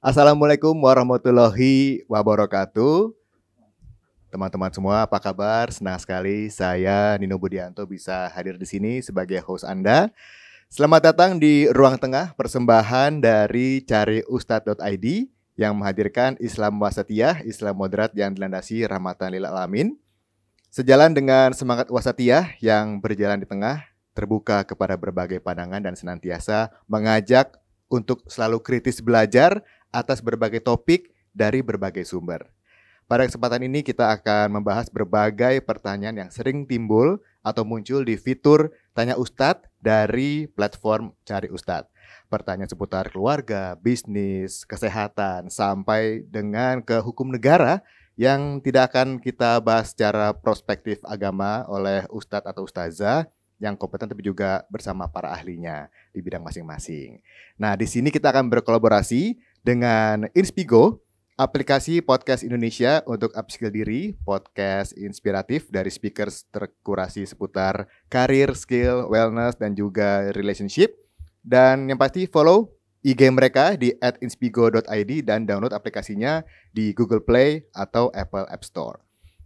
Assalamualaikum warahmatullahi wabarakatuh. Teman-teman semua, apa kabar? Senang sekali saya Nino Budianto bisa hadir di sini sebagai host Anda. Selamat datang di Ruang Tengah persembahan dari cariustad.id yang menghadirkan Islam wasatiyah, Islam moderat yang dilandasi rahmatan lil alamin. Sejalan dengan semangat wasatiyah yang berjalan di tengah, terbuka kepada berbagai pandangan dan senantiasa mengajak untuk selalu kritis belajar atas berbagai topik dari berbagai sumber. Pada kesempatan ini kita akan membahas berbagai pertanyaan yang sering timbul atau muncul di fitur Tanya Ustadz dari platform Cari Ustadz. Pertanyaan seputar keluarga, bisnis, kesehatan, sampai dengan ke hukum negara yang tidak akan kita bahas secara prospektif agama oleh Ustadz atau Ustazah, yang kompeten tapi juga bersama para ahlinya di bidang masing-masing. Nah, di sini kita akan berkolaborasi dengan Inspigo, aplikasi podcast Indonesia untuk upskill diri, podcast inspiratif dari speakers terkurasi seputar karir, skill, wellness, dan juga relationship. Dan yang pasti follow IG mereka di @inspigo.id dan download aplikasinya di Google Play atau Apple App Store.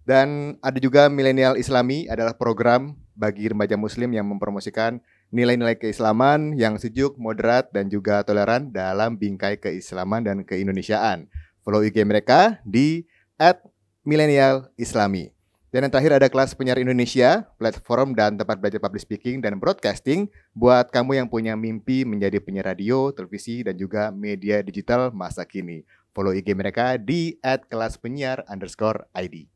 Dan ada juga Milenial Islami adalah program bagi remaja muslim yang mempromosikan nilai-nilai keislaman yang sejuk, moderat, dan juga toleran dalam bingkai keislaman dan keindonesiaan. Follow IG mereka di at milenial islami. Dan yang terakhir ada kelas penyiar Indonesia, platform dan tempat belajar public speaking dan broadcasting buat kamu yang punya mimpi menjadi penyiar radio, televisi, dan juga media digital masa kini. Follow IG mereka di at kelas penyiar underscore ID.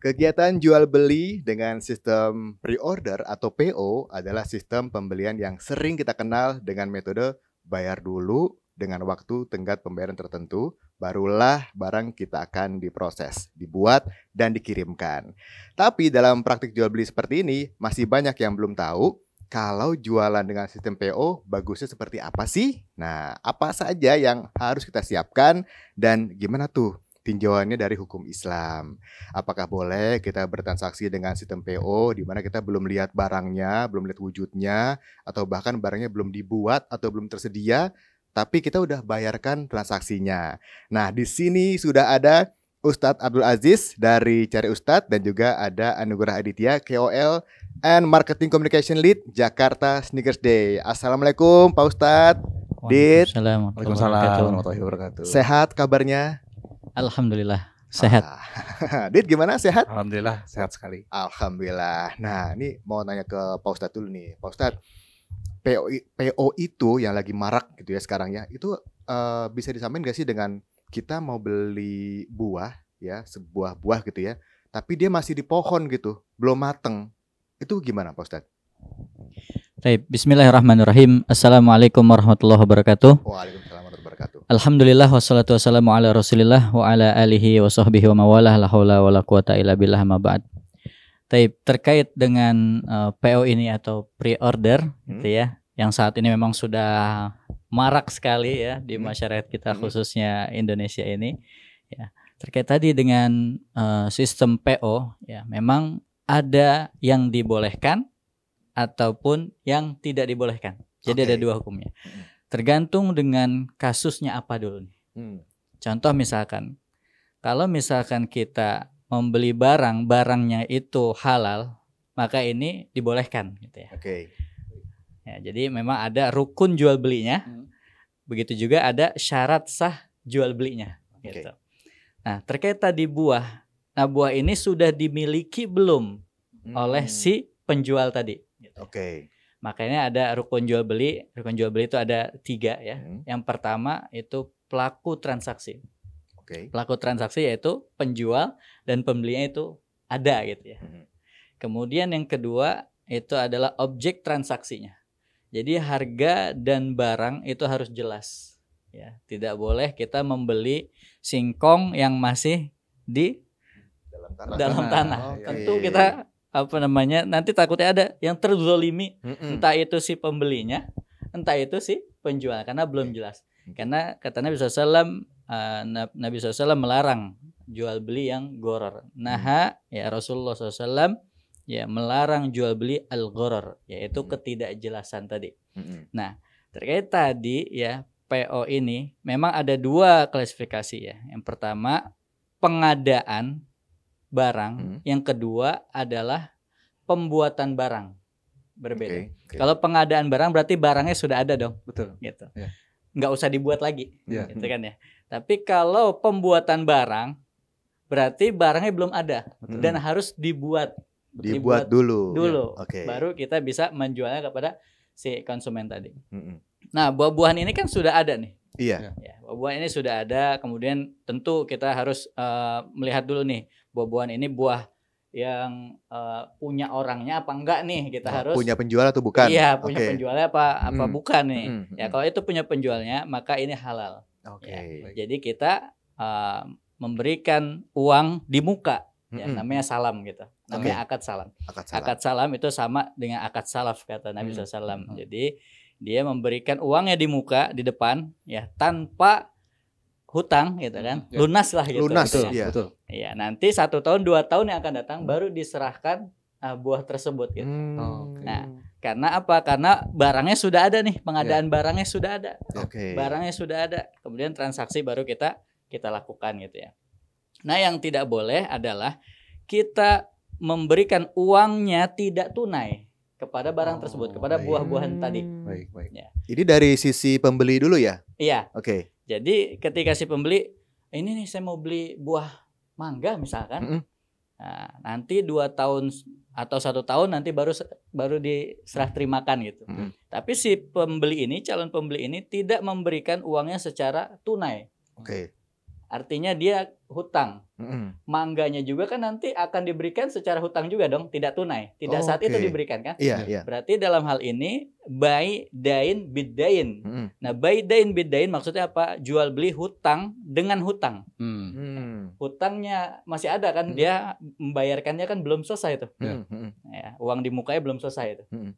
Kegiatan jual beli dengan sistem pre-order atau PO adalah sistem pembelian yang sering kita kenal dengan metode bayar dulu dengan waktu tenggat pembayaran tertentu, barulah barang kita akan diproses, dibuat, dan dikirimkan. Tapi dalam praktik jual beli seperti ini, masih banyak yang belum tahu kalau jualan dengan sistem PO bagusnya seperti apa sih? Nah, apa saja yang harus kita siapkan dan gimana tuh tinjauannya dari hukum Islam. Apakah boleh kita bertransaksi dengan sistem PO di mana kita belum lihat barangnya, belum lihat wujudnya, atau bahkan barangnya belum dibuat atau belum tersedia, tapi kita udah bayarkan transaksinya. Nah, di sini sudah ada Ustadz Abdul Aziz dari Cari Ustadz dan juga ada Anugerah Aditya KOL and Marketing Communication Lead Jakarta Sneakers Day. Assalamualaikum Pak Ustadz. Waalaikumsalam. Waalaikumsalam. Waalaikumsalam. Waalaikumsalam. Sehat kabarnya? Alhamdulillah sehat. Ah. Dit gimana sehat? Alhamdulillah sehat sekali. Alhamdulillah. Nah ini mau nanya ke Pak Ustadz dulu nih. Pak Ustadz, PO, PO itu yang lagi marak gitu ya sekarang ya. Itu uh, bisa disamain gak sih dengan kita mau beli buah ya sebuah buah gitu ya. Tapi dia masih di pohon gitu, belum mateng. Itu gimana Pak Ustadz? Baik, Bismillahirrahmanirrahim. Assalamualaikum warahmatullahi wabarakatuh. Waalaikumsalam wabarakatuh. Alhamdulillah wassalatu wassalamu ala Rasulillah wa ala alihi wa sahbihi wa mawalah la haula la quwata illa billah ma ba'd. terkait dengan uh, eh, PO ini atau pre-order hmm. gitu ya, yang saat ini memang sudah marak sekali ya di hmm. masyarakat kita hmm. khususnya Indonesia ini ya. Terkait tadi dengan uh, sistem PO ya, memang ada yang dibolehkan ataupun yang tidak dibolehkan. Jadi okay. ada dua hukumnya. Hmm Tergantung dengan kasusnya apa dulu nih. Hmm. Contoh misalkan, kalau misalkan kita membeli barang, barangnya itu halal, maka ini dibolehkan gitu ya. Oke. Okay. Ya, jadi memang ada rukun jual belinya. Hmm. Begitu juga ada syarat sah jual belinya okay. Gitu. Nah, terkait tadi buah. Nah, buah ini sudah dimiliki belum hmm. oleh si penjual tadi gitu. Oke. Okay. Makanya ada rukun jual beli. Rukun jual beli itu ada tiga ya. Hmm. Yang pertama itu pelaku transaksi. Okay. Pelaku transaksi yaitu penjual dan pembelinya itu ada gitu ya. Hmm. Kemudian yang kedua itu adalah objek transaksinya. Jadi harga dan barang itu harus jelas. Ya, tidak boleh kita membeli singkong yang masih di dalam tanah. Dalam nah, tanah. Oh, tentu iya, Tentu kita apa namanya nanti takutnya ada yang terzolimi mm -mm. entah itu si pembelinya entah itu si penjual karena belum jelas karena katanya Nabi SAW uh, eh, Nabi SAW melarang jual beli yang goror nah ya Rasulullah SAW ya melarang jual beli al goror yaitu hmm. ketidakjelasan tadi nah terkait tadi ya PO ini memang ada dua klasifikasi ya yang pertama pengadaan barang, hmm. yang kedua adalah pembuatan barang berbeda. Okay, okay. Kalau pengadaan barang berarti barangnya sudah ada dong, betul. Gitu. Yeah. Nggak usah dibuat lagi, yeah. gitu kan ya. Tapi kalau pembuatan barang berarti barangnya belum ada betul. Hmm. dan harus dibuat. Dibuat, dibuat dulu. Ya, dulu. Yeah. Okay. Baru kita bisa menjualnya kepada si konsumen tadi. Mm -hmm. Nah buah-buahan ini kan sudah ada nih. Iya. Yeah. Yeah. buah-buahan ini sudah ada. Kemudian tentu kita harus uh, melihat dulu nih buah-buahan ini buah yang uh, punya orangnya apa enggak nih kita gitu, nah, harus punya penjual atau bukan iya punya okay. penjualnya apa apa hmm. bukan nih hmm. ya hmm. kalau itu punya penjualnya maka ini halal oke okay. ya, jadi kita uh, memberikan uang di muka ya namanya salam gitu namanya okay. akad salam akad salam akad salam itu sama dengan akad salaf kata Nabi hmm. SAW hmm. jadi dia memberikan uangnya di muka di depan ya tanpa hutang gitu kan ya. lunas lah gitu lunas gitu. ya betul iya nanti satu tahun dua tahun yang akan datang baru diserahkan uh, buah tersebut gitu hmm. Oh, okay. nah karena apa karena barangnya sudah ada nih pengadaan ya. barangnya sudah ada ya. okay. barangnya sudah ada kemudian transaksi baru kita kita lakukan gitu ya nah yang tidak boleh adalah kita memberikan uangnya tidak tunai kepada barang oh, tersebut, kepada oh, buah-buahan tadi. Baik, baik. Ya. Jadi dari sisi pembeli dulu ya? Iya. Oke. Okay. Jadi ketika si pembeli ini nih saya mau beli buah mangga misalkan, mm -hmm. nah, nanti dua tahun atau satu tahun nanti baru baru diserah terimakan gitu. Mm -hmm. Tapi si pembeli ini calon pembeli ini tidak memberikan uangnya secara tunai. Oke. Okay. Artinya dia hutang. Mm-hmm. Mangganya juga kan nanti akan diberikan secara hutang juga dong, tidak tunai, tidak oh, saat okay. itu diberikan kan? yeah, yeah. Berarti dalam hal ini buy dain dain. Mm-hmm. Nah, buy dain bid dain maksudnya apa? Jual beli hutang dengan hutang. Mm-hmm. Hutangnya masih ada kan, mm-hmm. dia membayarkannya kan belum selesai tuh. Mm-hmm. Ya, uang di mukanya belum selesai itu. Mm-hmm.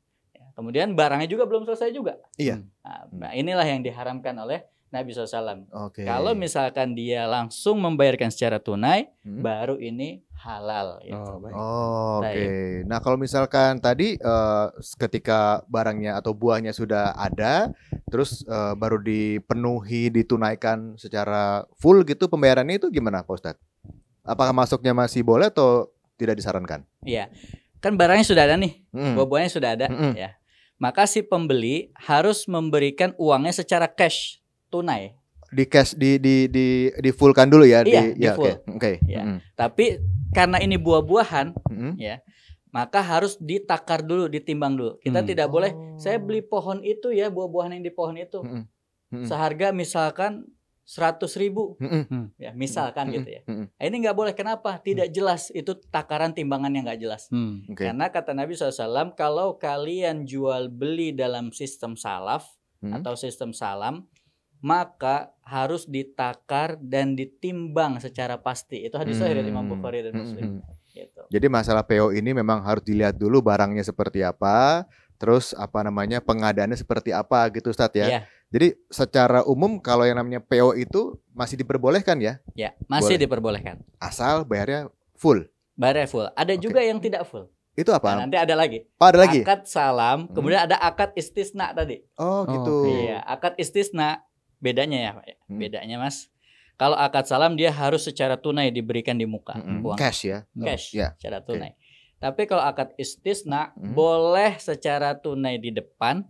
kemudian barangnya juga belum selesai juga. Iya. Yeah. nah, inilah yang diharamkan oleh Nabi SAW. Okay. Kalau misalkan dia langsung membayarkan secara tunai, hmm. baru ini halal. Gitu. Oh, oh oke. Okay. Nah kalau misalkan tadi uh, ketika barangnya atau buahnya sudah ada, terus uh, baru dipenuhi, ditunaikan secara full gitu pembayarannya itu gimana, Pak Ustadz? Apakah masuknya masih boleh atau tidak disarankan? Iya, kan barangnya sudah ada nih, hmm. buah-buahnya sudah ada, hmm. ya. Maka si pembeli harus memberikan uangnya secara cash tunai di cash di di di di full kan dulu ya iya, di, di ya, oke okay. okay. ya. mm tapi karena ini buah-buahan mm ya maka harus ditakar dulu ditimbang dulu kita mm tidak tidak boleh oh. saya beli pohon itu ya buah-buahan yang di pohon itu mm Mm seharga misalkan seratus ribu mm ya misalkan mm gitu ya mm nah, ini nggak boleh kenapa tidak mm. jelas itu takaran timbangan yang nggak jelas mm, okay. karena kata Nabi saw kalau kalian jual beli dalam sistem salaf mm atau sistem salam maka harus ditakar dan ditimbang secara pasti. Itu hadis sahih hmm. dari Imam hmm. Bukhari dan hmm, Muslim. Hmm. Gitu. Jadi masalah PO ini memang harus dilihat dulu barangnya seperti apa, terus apa namanya pengadaannya seperti apa gitu Ustaz ya. Yeah. Jadi secara umum kalau yang namanya PO itu masih diperbolehkan ya? Ya, masih Boleh. diperbolehkan. Asal bayarnya full. Bayarnya full. Ada okay. juga yang tidak full. Itu apa? Nah, nanti ada lagi. Oh, ada lagi. Akad salam, hmm. kemudian ada akad istisna tadi. Oh, gitu. Oh. Iya, akad istisna bedanya ya Pak. Ya? Hmm. Bedanya Mas, kalau akad salam dia harus secara tunai diberikan di muka hmm. hmm. uang. Cash ya. Cash yeah. secara tunai. Okay. Tapi kalau akad istisna hmm. boleh secara tunai di depan,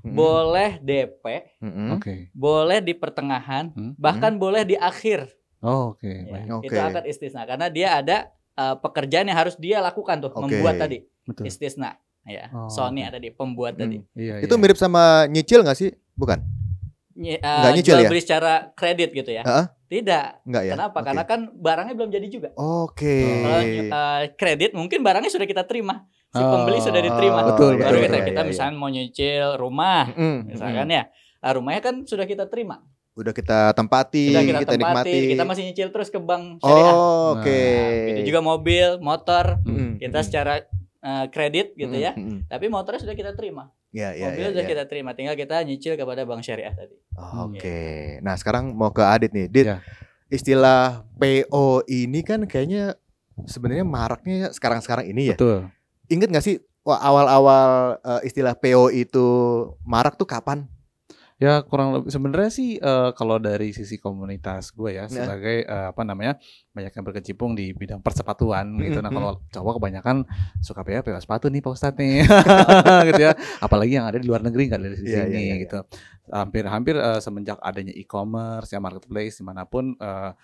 hmm. boleh DP, hmm. hmm. okay. boleh di pertengahan, hmm. hmm. bahkan hmm. boleh di akhir. Oh, Oke. Okay. Ya, okay. Itu akad istisna karena dia ada uh, pekerjaan yang harus dia lakukan tuh okay. membuat tadi Betul. istisna. Ya, oh. Sony ada di pembuat hmm. tadi. Iya, itu iya. mirip sama nyicil nggak sih? Bukan? uh, nyicil jual ya? beli secara kredit gitu ya. Uh-huh. Tidak. Enggak ya? Kenapa? Okay. Karena kan barangnya belum jadi juga. Oke. Okay. uh, eh, kredit mungkin barangnya sudah kita terima. Si pembeli oh, sudah diterima. Betul, Baru betul, kita, betul, kita iya, ya, misalnya ya. mau nyicil rumah, mm, misalkan mm. ya. Nah, rumahnya kan sudah kita terima. Udah kita tempati, sudah kita, kita tempati, nikmati. Kita masih nyicil terus ke bank oh, syariah. Oh, oke. Okay. Nah, gitu juga mobil, motor, mm, kita mm. secara eh, kredit gitu ya. Mm. Tapi motornya sudah kita terima. Ya, ya, Mobil ya, sudah ya. kita terima, tinggal kita nyicil kepada bank syariah tadi. Oh, Oke. Okay. Ya. Nah, sekarang mau ke Adit nih. Adit ya. istilah PO ini kan kayaknya sebenarnya maraknya ya sekarang-sekarang ini ya. Betul. Ingat gak sih awal-awal eh, istilah PO itu marak tuh kapan? ya kurang lebih sebenarnya sih uh, kalau dari sisi komunitas gue ya nah. sebagai uh, apa namanya banyak yang berkecimpung di bidang persepatuan gitu. Mm Nah kalau cowok kebanyakan suka PA PA sepatu nih Pak Ustadz nih gitu ya. Apalagi yang ada di luar negeri nggak dari iya, sini yeah, yeah, yeah, gitu. Hampir-hampir uh, eh, semenjak adanya e-commerce ya marketplace dimanapun uh,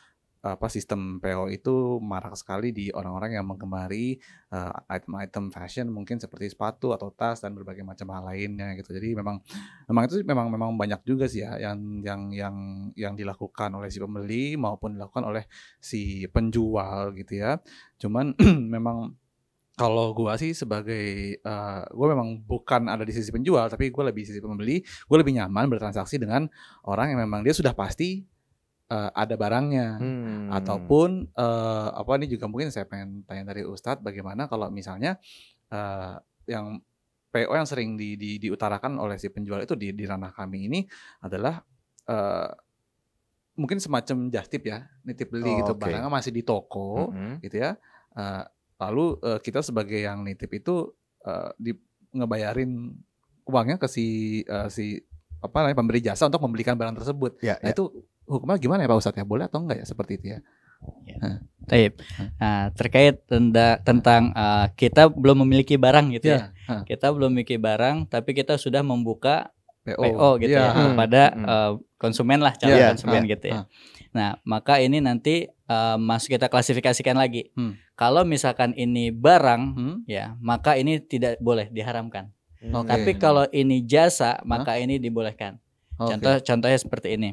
apa sistem PO itu marak sekali di orang-orang yang menggemari eh, item-item uh, fashion mungkin seperti sepatu atau tas dan berbagai macam hal lainnya gitu. Jadi memang memang itu memang memang banyak juga sih ya yang yang yang yang dilakukan oleh si pembeli maupun dilakukan oleh si penjual gitu ya. Cuman memang kalau gue sih sebagai uh, eh, gue memang bukan ada di sisi penjual tapi gue lebih di sisi pembeli gue lebih nyaman bertransaksi dengan orang yang memang dia sudah pasti uh, ada barangnya hmm. ataupun uh, apa ini juga mungkin saya pengen tanya dari Ustadz bagaimana kalau misalnya uh, yang PO yang sering di, di, diutarakan oleh si penjual itu di, di ranah kami ini adalah uh, mungkin semacam jastip ya nitip beli oh, gitu okay. barangnya masih di toko mm -hmm. gitu ya uh, lalu uh, kita sebagai yang nitip itu uh, di ngebayarin uangnya ke si uh, si apa namanya pemberi jasa untuk membelikan barang tersebut. Ya, nah, ya. itu hukumnya gimana ya Pak Ustadz ya? Boleh atau enggak ya seperti itu ya? Ya. Nah, terkait tenda, tentang uh, kita belum memiliki barang gitu iya, ya. ya. Kita belum memiliki barang, tapi kita sudah membuka PO, PO gitu iya, ya, ya kepada hmm. uh, konsumen lah, calon ya. konsumen gitu ya. Nah, maka ini nanti uh, eh, masuk kita klasifikasikan lagi. Hmm. Kalau misalkan ini barang, hmm? ya maka ini tidak boleh diharamkan. Hmm. Okay. Tapi kalau ini jasa, maka ini dibolehkan. Okay. Contoh, contohnya seperti ini.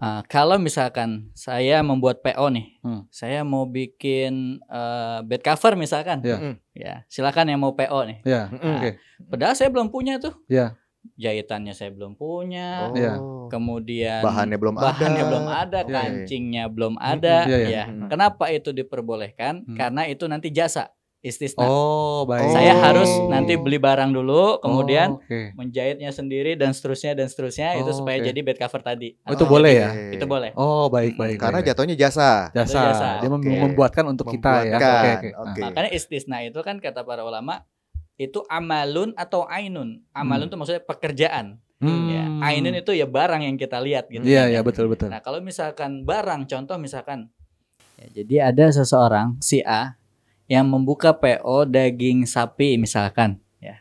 Uh, kalau misalkan saya membuat PO nih, hmm. saya mau bikin uh, bed cover misalkan, yeah. Hmm. yeah. silakan yang mau PO nih. Yeah. Nah, okay. Padahal saya belum punya tuh. Yeah. Jahitannya saya belum punya, oh. yeah. kemudian bahannya belum bahannya ada, belum ada, ya, ya, ya. kancingnya yeah. belum hmm, ada. Yeah, hmm. yeah. Ya, yeah. kenapa itu diperbolehkan? Hmm. Karena itu nanti jasa istisna. Oh, baik. Saya harus nanti beli barang dulu, oh, kemudian oh, okay. menjahitnya sendiri dan seterusnya dan seterusnya oh, itu supaya okay. jadi bed cover tadi. Oh, itu boleh ya? Itu boleh. Oh, baik hmm. baik. Karena baik. jatuhnya jasa. Jasa. jasa. Dia okay. membuatkan untuk membuatkan. kita ya. Oke. Okay, okay. Nah. okay. makanya istisna itu kan kata para ulama itu amalun atau ainun. Amalun hmm. itu maksudnya pekerjaan. Hmm. Ya, ainun itu ya barang yang kita lihat gitu. Iya, yeah, kan? Iya, ya. betul betul. Nah, kalau misalkan barang contoh misalkan ya, jadi ada seseorang si A yang membuka PO daging sapi misalkan ya.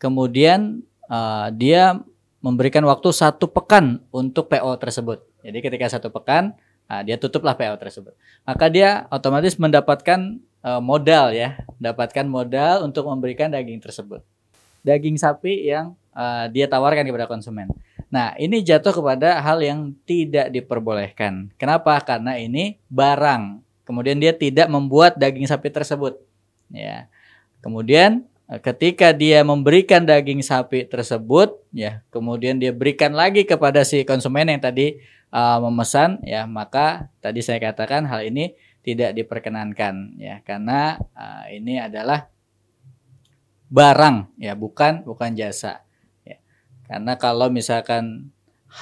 Kemudian uh, dia memberikan waktu satu pekan untuk PO tersebut. Jadi ketika satu pekan uh, dia tutuplah PO tersebut. Maka dia otomatis mendapatkan uh, modal ya, mendapatkan modal untuk memberikan daging tersebut. Daging sapi yang uh, dia tawarkan kepada konsumen. Nah, ini jatuh kepada hal yang tidak diperbolehkan. Kenapa? Karena ini barang Kemudian dia tidak membuat daging sapi tersebut. Ya. Kemudian eh, ketika dia memberikan daging sapi tersebut ya kemudian dia berikan lagi kepada si konsumen yang tadi uh, memesan ya maka tadi saya katakan hal ini tidak diperkenankan ya karena uh, ini adalah barang ya bukan bukan jasa ya karena kalau misalkan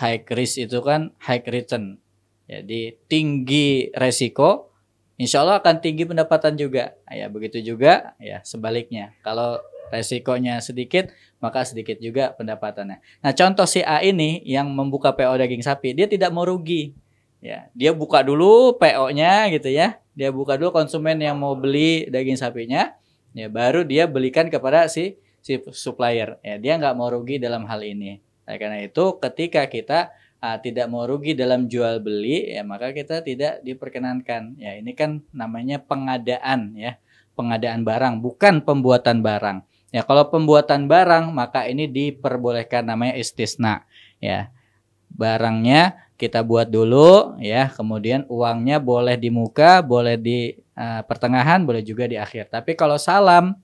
high risk itu kan high return jadi tinggi resiko Insya Allah akan tinggi pendapatan juga. Ah, ya, begitu juga ya sebaliknya. Kalau resikonya sedikit, maka sedikit juga pendapatannya. Nah, contoh si A ini yang membuka PO daging sapi, dia tidak mau rugi. Ya, dia buka dulu PO-nya gitu ya. Dia buka dulu konsumen yang mau beli daging sapinya, ya baru dia belikan kepada si si supplier. Ya, dia nggak mau rugi dalam hal ini. Nah, karena itu ketika kita uh, tidak mau rugi dalam jual beli ya maka kita tidak diperkenankan ya ini kan namanya pengadaan ya pengadaan barang bukan pembuatan barang ya kalau pembuatan barang maka ini diperbolehkan namanya istisna ya barangnya kita buat dulu ya kemudian uangnya boleh di muka boleh di uh, pertengahan boleh juga di akhir tapi kalau salam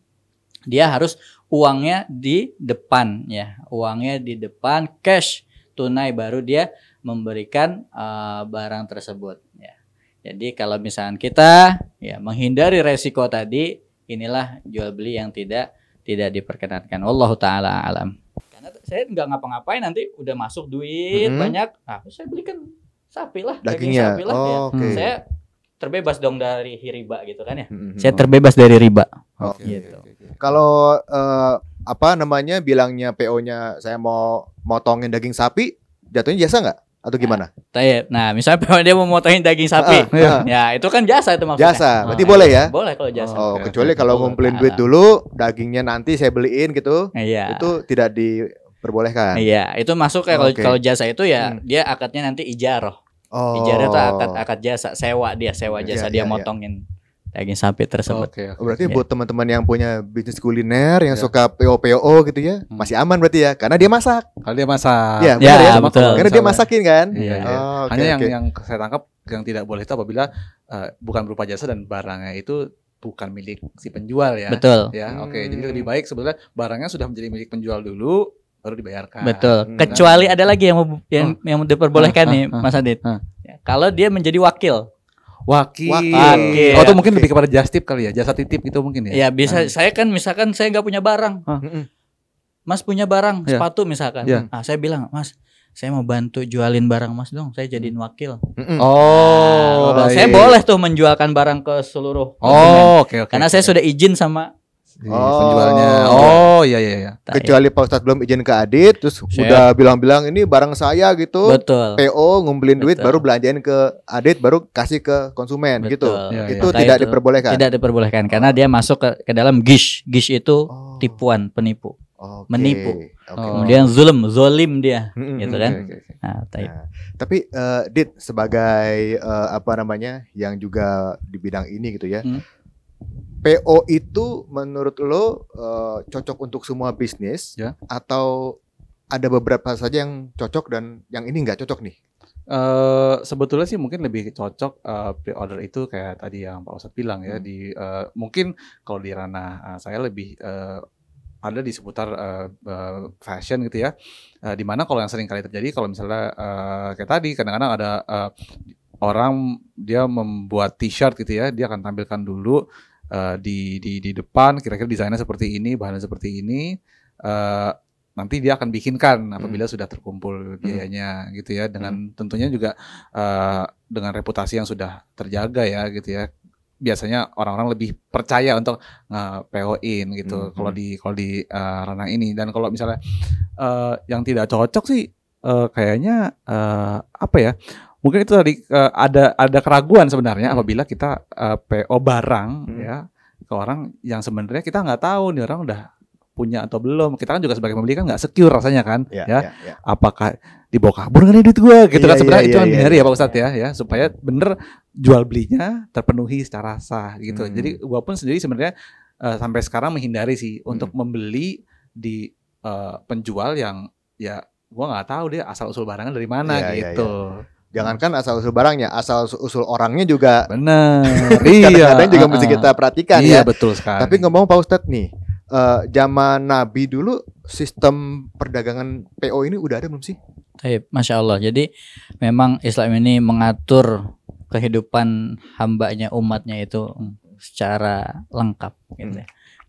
dia harus uangnya di depan ya uangnya di depan cash tunai baru dia memberikan uh, barang tersebut ya. Jadi kalau misalkan kita ya menghindari resiko tadi, inilah jual beli yang tidak tidak diperkenankan. Allah taala alam. Karena saya nggak ngapa-ngapain nanti udah masuk duit hmm. banyak, nah, saya belikan sapi lah, daging sapi lah oh, ya. Okay. Hmm, saya terbebas dong dari riba gitu kan ya. Hmm. Saya terbebas dari riba. Oh, okay. gitu. Kalau uh, apa namanya bilangnya PO-nya saya mau motongin daging sapi, jatuhnya jasa nggak? atau nah, gimana? Iya. Nah, misalnya po dia mau motongin daging sapi, ah, iya. ya itu kan jasa itu maksudnya. Jasa, ah, berarti oh, boleh ya? Boleh kalau jasa. Oh, okay. kecuali kalau ngumpulin duit nah, nah. dulu, dagingnya nanti saya beliin gitu. Iya. Itu tidak diperbolehkan. Iya, itu masuk ya kalau okay. kalau jasa itu ya hmm. dia akadnya nanti ijaroh. Oh. Ijaroh itu akad akad jasa, sewa dia sewa iya, jasa iya, dia iya, motongin. Iya daging sapi tersebut. Oke. Okay, okay. Berarti yeah. buat teman-teman yang punya bisnis kuliner yang yeah. suka PO-PO gitu ya, hmm. masih aman berarti ya, karena dia masak. Kalau dia masak. Iya, yeah, ya, ya. betul. Karena dia masakin kan. Iya. Yeah. Oh, okay, Hanya okay. yang saya tangkap yang tidak boleh itu apabila uh, bukan berupa jasa dan barangnya itu bukan milik si penjual ya. Betul. Ya, hmm. oke. Okay. Jadi lebih baik sebenarnya barangnya sudah menjadi milik penjual dulu baru dibayarkan. Betul. Hmm. Kecuali nah. ada lagi yang mau yang, oh. yang diperbolehkan oh. nih oh. Mas Adit. Oh. Kalau dia menjadi wakil wakil. wakil. Oh, itu mungkin lebih kepada jasa tip kali ya, jasa titip gitu mungkin ya. Ya, bisa nah. saya kan misalkan saya nggak punya barang. Hah? Mas punya barang, ya. sepatu misalkan. Ya. Nah, saya bilang, "Mas, saya mau bantu jualin barang Mas dong, saya jadiin mm. wakil." Oh, nah, saya boleh tuh menjualkan barang ke seluruh. Oh, oke oke. Okay, okay, Karena okay. saya sudah izin sama oh. penjualnya. Oh iya iya iya. Kecuali Pak Ustadz belum izin ke Adit terus Siap. udah bilang-bilang ini barang saya gitu. Betul. PO ngumpulin Betul. duit baru belanjain ke Adit baru kasih ke konsumen gitu. Betul. gitu. Ya, itu iya, iya. tidak itu diperbolehkan. Tidak diperbolehkan karena dia masuk ke, ke dalam gish. Gish itu oh. tipuan, penipu. Okay. menipu. Okay. Oh. Kemudian zulm, zolim dia, hmm gitu kan. Okay, okay. Nah, nah, tapi uh, Dit sebagai uh, apa namanya yang juga di bidang ini gitu ya. Hmm. PO itu menurut lo uh, cocok untuk semua bisnis ya. atau ada beberapa saja yang cocok dan yang ini nggak cocok nih? Uh, sebetulnya sih mungkin lebih cocok uh, pre-order itu kayak tadi yang Pak Ustadz bilang ya hmm. di uh, mungkin kalau di ranah uh, saya lebih uh, ada di seputar uh, uh, fashion gitu ya. Uh, dimana kalau yang sering kali terjadi kalau misalnya uh, kayak tadi kadang-kadang ada uh, orang dia membuat t-shirt gitu ya, dia akan tampilkan dulu uh, di di di depan kira-kira desainnya seperti ini, bahannya seperti ini. Uh, nanti dia akan bikinkan apabila hmm. sudah terkumpul hmm. biayanya hmm. gitu ya dengan hmm. tentunya juga uh, dengan reputasi yang sudah terjaga ya gitu ya biasanya orang-orang lebih percaya untuk uh, PO-in gitu hmm. kalau hmm. di kalau di uh, ranah ini dan kalau misalnya uh, yang tidak cocok sih uh, kayaknya uh, apa ya mungkin itu tadi uh, ada ada keraguan sebenarnya hmm. apabila kita uh, eh, PO barang hmm. ya ke orang yang sebenarnya kita nggak tahu nih orang udah punya atau belum kita kan juga sebagai pembeli kan nggak secure rasanya kan ya, ya. ya, ya. apakah dibawa kabur nggak duit gue gitu ya, kan sebenarnya ya, itu kan ya, dihari ya, pak iya, ustadz ya. ya ya supaya bener jual belinya terpenuhi secara sah gitu hmm. jadi gue pun sendiri sebenarnya uh, sampai sekarang menghindari sih hmm. untuk membeli di uh, penjual yang ya gue nggak tahu dia asal usul barangnya dari mana ya, gitu ya, ya. Jangankan asal usul barangnya, asal usul orangnya juga. Benar. iya. kadang yang juga uh, mesti ah. kita perhatikan iya, ya. Iya betul sekali. Tapi ngomong Pak Ustadz nih, uh, zaman Nabi dulu sistem perdagangan PO ini udah ada belum sih? Taib, masya Allah. Jadi memang Islam ini mengatur kehidupan hambanya umatnya itu secara lengkap. Gitu. Hmm.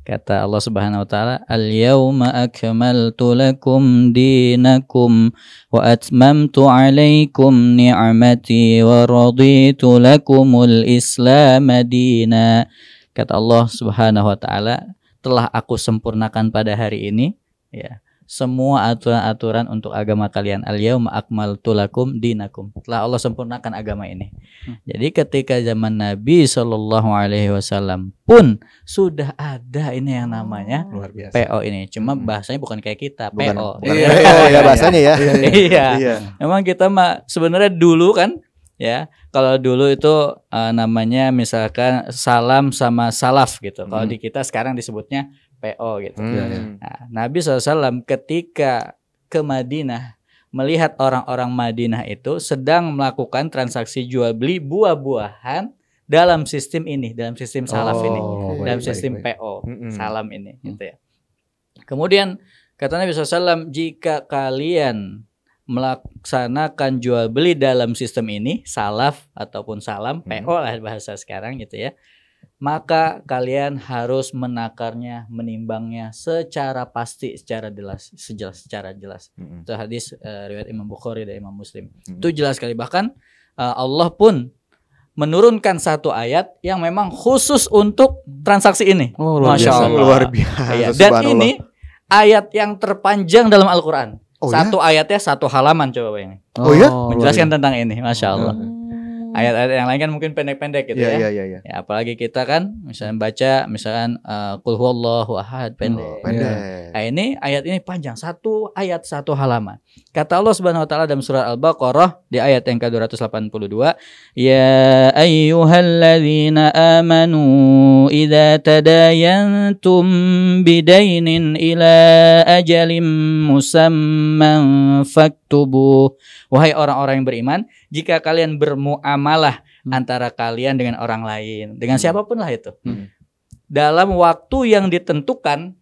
Kata Allah Subhanahu wa taala, "Al-yauma akmaltu lakum dinakum wa atmamtu 'alaikum ni'mati wa raditu lakumul Islam madina." Kata Allah Subhanahu wa taala, telah aku sempurnakan pada hari ini ya semua aturan-aturan untuk agama kalian. Al-yauma akmaltu lakum dinakum. Telah Allah sempurnakan agama ini. Hmm. Jadi ketika zaman Nabi Shallallahu alaihi wasallam pun sudah ada ini yang namanya oh. Luar biasa. PO ini. Cuma hmm. bahasanya bukan kayak kita, bukan. PO. Iya, iya, iya, iya, iya, bahasanya ya. iya. iya. Memang kita mah sebenarnya dulu kan ya kalau dulu itu uh, namanya misalkan salam sama salaf gitu kalau hmm. di kita sekarang disebutnya PO gitu. Hmm. Iya, iya. Nah, Nabi SAW ketika ke Madinah melihat orang-orang Madinah itu sedang melakukan transaksi jual beli buah-buahan dalam sistem ini, dalam sistem salaf oh, ini, baik, dalam sistem baik, PO hmm. salam ini, hmm. gitu ya. Kemudian kata Nabi SAW, jika kalian melaksanakan jual beli dalam sistem ini, salaf ataupun salam, PO lah bahasa sekarang gitu ya maka kalian harus menakarnya, menimbangnya secara pasti, secara jelas, sejelas, secara jelas. Mm-hmm. Itu hadis uh, riwayat Imam Bukhari dan Imam Muslim. Mm-hmm. Itu jelas sekali. Bahkan uh, Allah pun menurunkan satu ayat yang memang khusus untuk transaksi ini. Oh, luar Masya biasa. Allah. Luar biasa. Iya, dan ini ayat yang terpanjang dalam Al-Quran. Oh, satu ya? ayatnya satu halaman coba ini. Oh, oh ya? Menjelaskan tentang ini, Masya Allah. ya. Ayat-ayat yang lain kan mungkin pendek-pendek gitu yeah, ya. Yeah, yeah, yeah. ya. Apalagi kita kan misalnya baca misalkan uh, huwallahu ahad pendek. Oh, pendek. Ya. Nah, ini ayat ini panjang satu ayat satu halaman. Kata Allah Subhanahu wa taala dalam surah Al-Baqarah di ayat yang ke-282, "Ya ayyuhalladzina amanu idza tadayantum bidainin ila ajalin musamman faktubu." Wahai orang-orang yang beriman, jika kalian bermuamalah hmm. antara kalian dengan orang lain, dengan hmm. siapapun lah itu. Hmm. Dalam waktu yang ditentukan,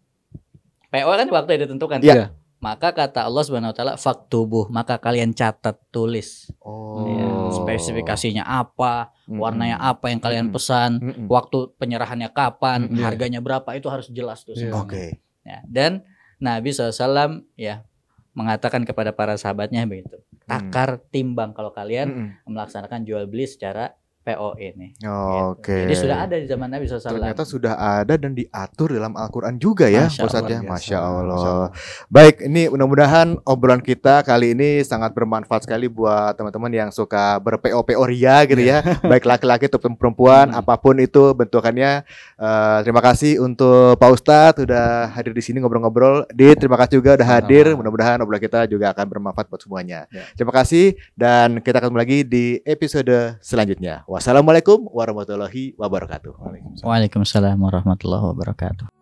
PO kan waktu yang ditentukan. Yeah. Maka kata Allah Subhanahu wa taala faktubuh, maka kalian catat tulis. Oh. Ya, spesifikasinya apa, mm. warnanya apa yang kalian pesan, mm. hmm waktu penyerahannya kapan, mm. harganya berapa itu harus jelas tuh. Yeah. Oke. Okay. Ya, dan Nabi SAW ya mengatakan kepada para sahabatnya begitu. Takar mm. timbang kalau kalian mm. melaksanakan jual beli secara PO ini. Oh, Oke. Okay. Gitu. Jadi sudah ada di zaman Nabi SAW. Ternyata sudah ada dan diatur dalam Al-Quran juga ya, Masya Allah. Ya? Masya Allah. Masya Allah. Baik, ini mudah-mudahan obrolan kita kali ini sangat bermanfaat sekali buat teman-teman yang suka ber po ria gitu ya, baik laki-laki ataupun perempuan, hmm. apapun itu bentukannya. Uh, terima kasih untuk Pak Ustadz sudah hadir di sini ngobrol-ngobrol. Di terima kasih juga sudah hadir. Mudah-mudahan obrolan kita juga akan bermanfaat buat semuanya. Ya. Terima kasih dan kita ketemu lagi di episode selanjutnya. Wassalamualaikum warahmatullahi wabarakatuh. Waalaikumsalam, Waalaikumsalam warahmatullahi wabarakatuh.